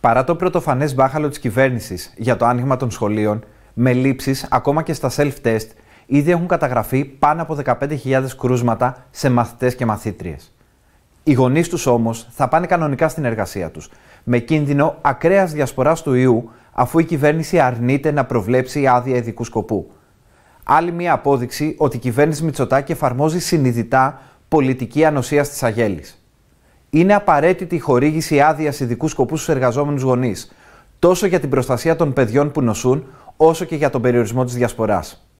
Παρά το πρωτοφανές μπάχαλο της κυβέρνησης για το άνοιγμα των σχολείων, με λήψεις ακόμα και στα self-test, ήδη έχουν καταγραφεί πάνω από 15.000 κρούσματα σε μαθητές και μαθήτριες. Οι γονείς τους όμως θα πάνε κανονικά στην εργασία τους, με κίνδυνο ακραίας διασποράς του ιού, αφού η κυβέρνηση αρνείται να προβλέψει άδεια ειδικού σκοπού. Άλλη μία απόδειξη ότι η κυβέρνηση Μητσοτάκη εφαρμόζει συνειδητά πολιτική ανοσίας της Αγέλης. Είναι απαραίτητη η χορήγηση άδειας ειδικού σκοπού στους εργαζόμενους γονείς, τόσο για την προστασία των παιδιών που νοσούν, όσο και για τον περιορισμό της διασποράς.